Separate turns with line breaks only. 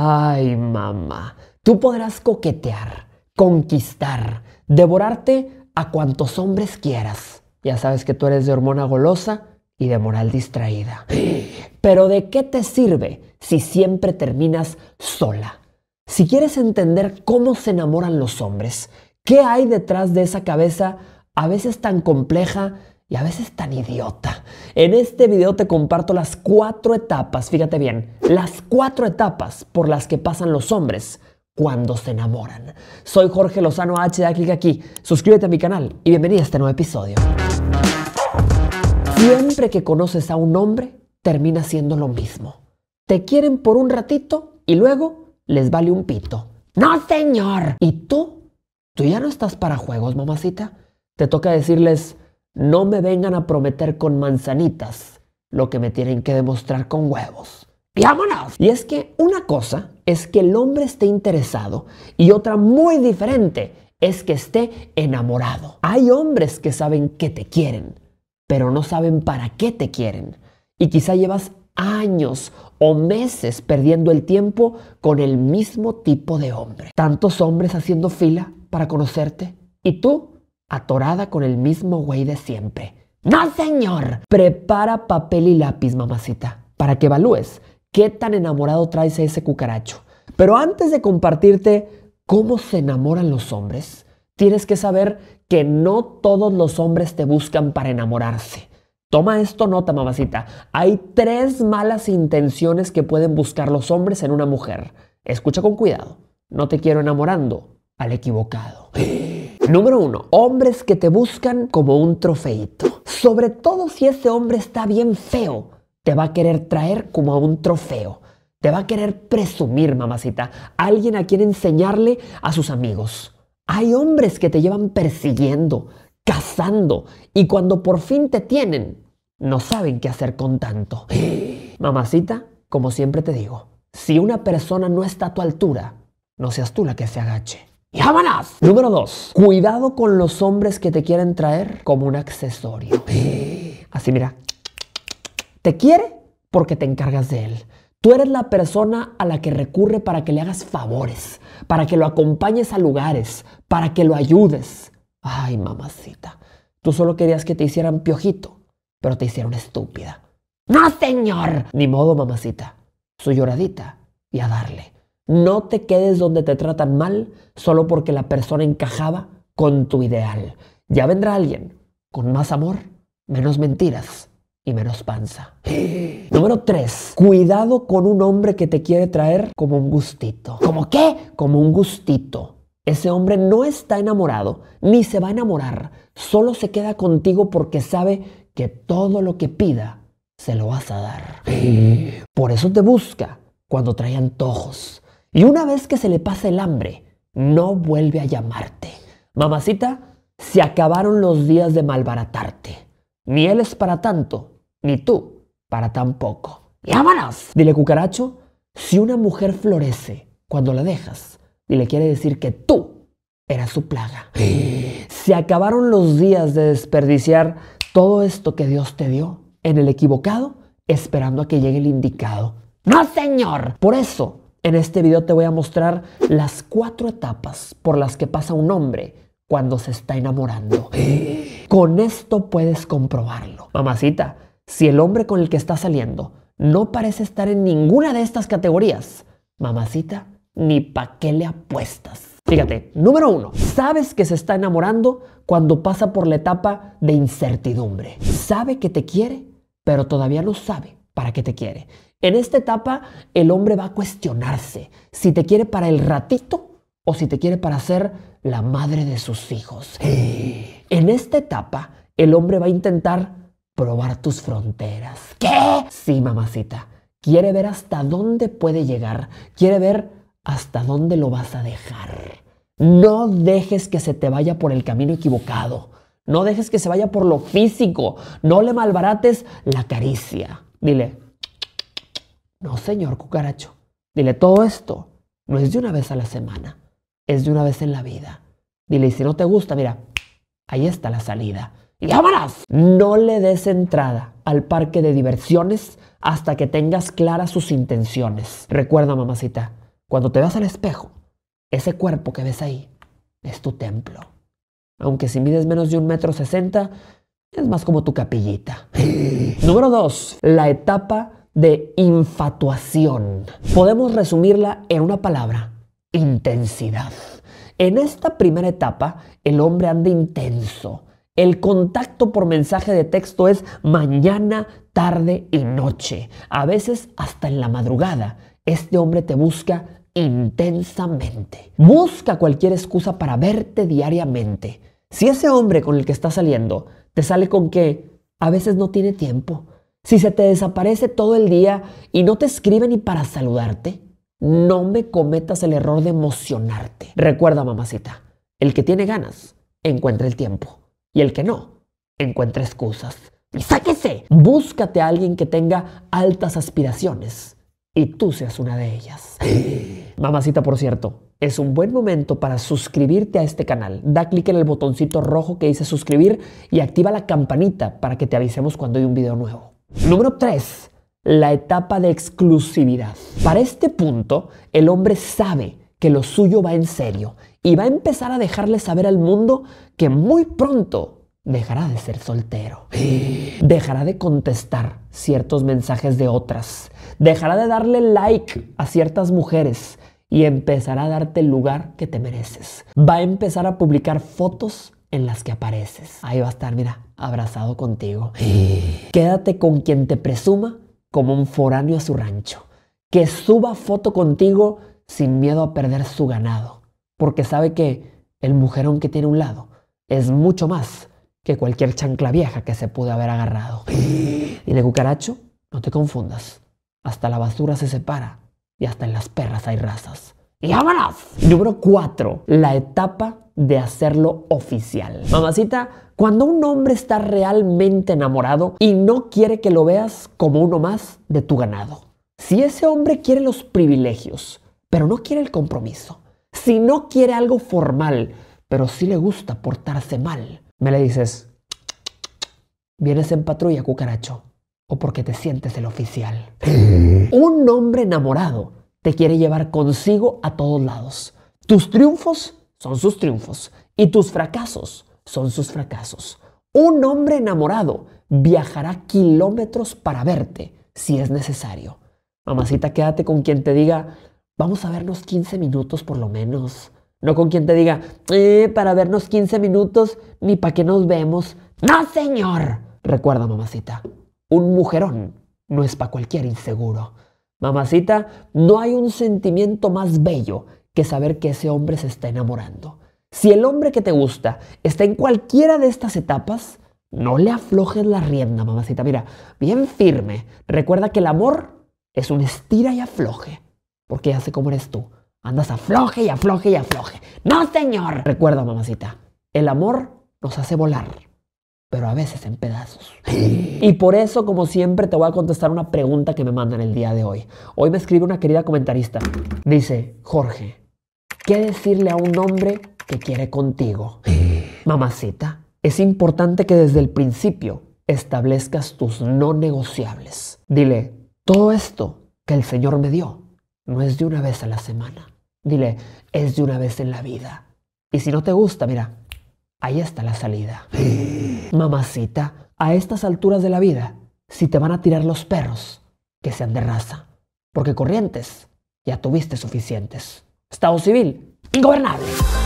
Ay, mamá, tú podrás coquetear, conquistar, devorarte a cuantos hombres quieras. Ya sabes que tú eres de hormona golosa y de moral distraída. Pero ¿de qué te sirve si siempre terminas sola? Si quieres entender cómo se enamoran los hombres, qué hay detrás de esa cabeza a veces tan compleja y a veces tan idiota. En este video te comparto las cuatro etapas, fíjate bien, las cuatro etapas por las que pasan los hombres cuando se enamoran. Soy Jorge Lozano H da clic Aquí. Suscríbete a mi canal y bienvenido a este nuevo episodio. Siempre que conoces a un hombre, termina siendo lo mismo. Te quieren por un ratito y luego les vale un pito. No, señor. ¿Y tú? ¿Tú ya no estás para juegos, mamacita? Te toca decirles... No me vengan a prometer con manzanitas lo que me tienen que demostrar con huevos. vámonos. Y es que una cosa es que el hombre esté interesado y otra muy diferente es que esté enamorado. Hay hombres que saben que te quieren, pero no saben para qué te quieren. Y quizá llevas años o meses perdiendo el tiempo con el mismo tipo de hombre. Tantos hombres haciendo fila para conocerte y tú atorada con el mismo güey de siempre. No, señor. Prepara papel y lápiz, mamacita, para que evalúes qué tan enamorado traes a ese cucaracho. Pero antes de compartirte cómo se enamoran los hombres, tienes que saber que no todos los hombres te buscan para enamorarse. Toma esto nota, mamacita. Hay tres malas intenciones que pueden buscar los hombres en una mujer. Escucha con cuidado. No te quiero enamorando al equivocado. Número 1. Hombres que te buscan como un trofeito. Sobre todo si ese hombre está bien feo, te va a querer traer como a un trofeo. Te va a querer presumir, mamacita. Alguien a quien enseñarle a sus amigos. Hay hombres que te llevan persiguiendo, cazando, y cuando por fin te tienen, no saben qué hacer con tanto. Mamacita, como siempre te digo, si una persona no está a tu altura, no seas tú la que se agache. Número 2. Cuidado con los hombres que te quieren traer como un accesorio. Así mira. Te quiere porque te encargas de él. Tú eres la persona a la que recurre para que le hagas favores, para que lo acompañes a lugares, para que lo ayudes. Ay, mamacita. Tú solo querías que te hicieran piojito, pero te hicieron estúpida. No, señor. Ni modo, mamacita. Su lloradita y a darle. No te quedes donde te tratan mal solo porque la persona encajaba con tu ideal. Ya vendrá alguien con más amor, menos mentiras y menos panza. Número 3. Cuidado con un hombre que te quiere traer como un gustito. ¿Cómo qué? Como un gustito. Ese hombre no está enamorado, ni se va a enamorar. Solo se queda contigo porque sabe que todo lo que pida se lo vas a dar. Por eso te busca cuando trae antojos y una vez que se le pasa el hambre, no vuelve a llamarte. Mamacita, se acabaron los días de malbaratarte. Ni él es para tanto, ni tú para tan poco. ¡Llámanos! Dile, cucaracho, si una mujer florece cuando la dejas, Y le quiere decir que tú eras su plaga. se acabaron los días de desperdiciar todo esto que Dios te dio en el equivocado, esperando a que llegue el indicado. ¡No, señor! Por eso, en este video te voy a mostrar las cuatro etapas por las que pasa un hombre cuando se está enamorando. Con esto puedes comprobarlo. Mamacita, si el hombre con el que está saliendo no parece estar en ninguna de estas categorías, mamacita, ni pa' qué le apuestas. Fíjate, número uno, sabes que se está enamorando cuando pasa por la etapa de incertidumbre. Sabe que te quiere, pero todavía no sabe para qué te quiere. En esta etapa el hombre va a cuestionarse si te quiere para el ratito o si te quiere para ser la madre de sus hijos. En esta etapa el hombre va a intentar probar tus fronteras. ¿Qué? Sí, mamacita. Quiere ver hasta dónde puede llegar. Quiere ver hasta dónde lo vas a dejar. No dejes que se te vaya por el camino equivocado. No dejes que se vaya por lo físico. No le malbarates la caricia. Dile, no, señor cucaracho. Dile, todo esto no es de una vez a la semana, es de una vez en la vida. Dile, y si no te gusta, mira, ahí está la salida. ¡Y vámonos! No le des entrada al parque de diversiones hasta que tengas claras sus intenciones. Recuerda, mamacita, cuando te vas al espejo, ese cuerpo que ves ahí es tu templo. Aunque si mides menos de un metro sesenta, es más como tu capillita. Número dos, la etapa de infatuación. Podemos resumirla en una palabra, intensidad. En esta primera etapa, el hombre anda intenso. El contacto por mensaje de texto es mañana, tarde y noche, a veces hasta en la madrugada. Este hombre te busca intensamente. Busca cualquier excusa para verte diariamente. Si ese hombre con el que está saliendo te sale con que a veces no tiene tiempo, si se te desaparece todo el día y no te escribe ni para saludarte, no me cometas el error de emocionarte. Recuerda, mamacita, el que tiene ganas, encuentra el tiempo. Y el que no, encuentra excusas. ¡Y sáquese! Búscate a alguien que tenga altas aspiraciones y tú seas una de ellas. Mamacita, por cierto, es un buen momento para suscribirte a este canal. Da clic en el botoncito rojo que dice suscribir y activa la campanita para que te avisemos cuando hay un video nuevo. Número 3. La etapa de exclusividad. Para este punto, el hombre sabe que lo suyo va en serio y va a empezar a dejarle saber al mundo que muy pronto dejará de ser soltero. Dejará de contestar ciertos mensajes de otras. Dejará de darle like a ciertas mujeres y empezará a darte el lugar que te mereces. Va a empezar a publicar fotos en las que apareces. Ahí va a estar, mira, abrazado contigo. Quédate con quien te presuma como un foráneo a su rancho. Que suba foto contigo sin miedo a perder su ganado. Porque sabe que el mujerón que tiene a un lado es mucho más que cualquier chancla vieja que se pudo haber agarrado. Y de cucaracho, no te confundas. Hasta la basura se separa y hasta en las perras hay razas. ¡Y Número 4. La etapa de hacerlo oficial. Mamacita, cuando un hombre está realmente enamorado y no quiere que lo veas como uno más de tu ganado, si ese hombre quiere los privilegios, pero no quiere el compromiso, si no quiere algo formal, pero sí le gusta portarse mal, me le dices, vienes en patrulla, cucaracho, o porque te sientes el oficial. un hombre enamorado te quiere llevar consigo a todos lados. Tus triunfos son sus triunfos y tus fracasos son sus fracasos. Un hombre enamorado viajará kilómetros para verte si es necesario. Mamacita, quédate con quien te diga, vamos a vernos 15 minutos por lo menos. No con quien te diga, eh, para vernos 15 minutos, ni para que nos vemos. No, señor. Recuerda, mamacita, un mujerón no es para cualquier inseguro. Mamacita, no hay un sentimiento más bello que saber que ese hombre se está enamorando. Si el hombre que te gusta está en cualquiera de estas etapas, no le aflojes la rienda, mamacita. Mira, bien firme. Recuerda que el amor es un estira y afloje, porque ya sé cómo eres tú. Andas afloje y afloje y afloje. No, señor. Recuerda, mamacita, el amor nos hace volar pero a veces en pedazos. Y por eso, como siempre, te voy a contestar una pregunta que me mandan el día de hoy. Hoy me escribe una querida comentarista. Dice, Jorge, ¿Qué decirle a un hombre que quiere contigo? Mamacita, es importante que desde el principio establezcas tus no negociables. Dile, todo esto que el Señor me dio no es de una vez a la semana. Dile, es de una vez en la vida. Y si no te gusta, mira, ahí está la salida. Mamacita, a estas alturas de la vida, si te van a tirar los perros, que sean de raza, porque corrientes ya tuviste suficientes. Estado civil. Ingobernable.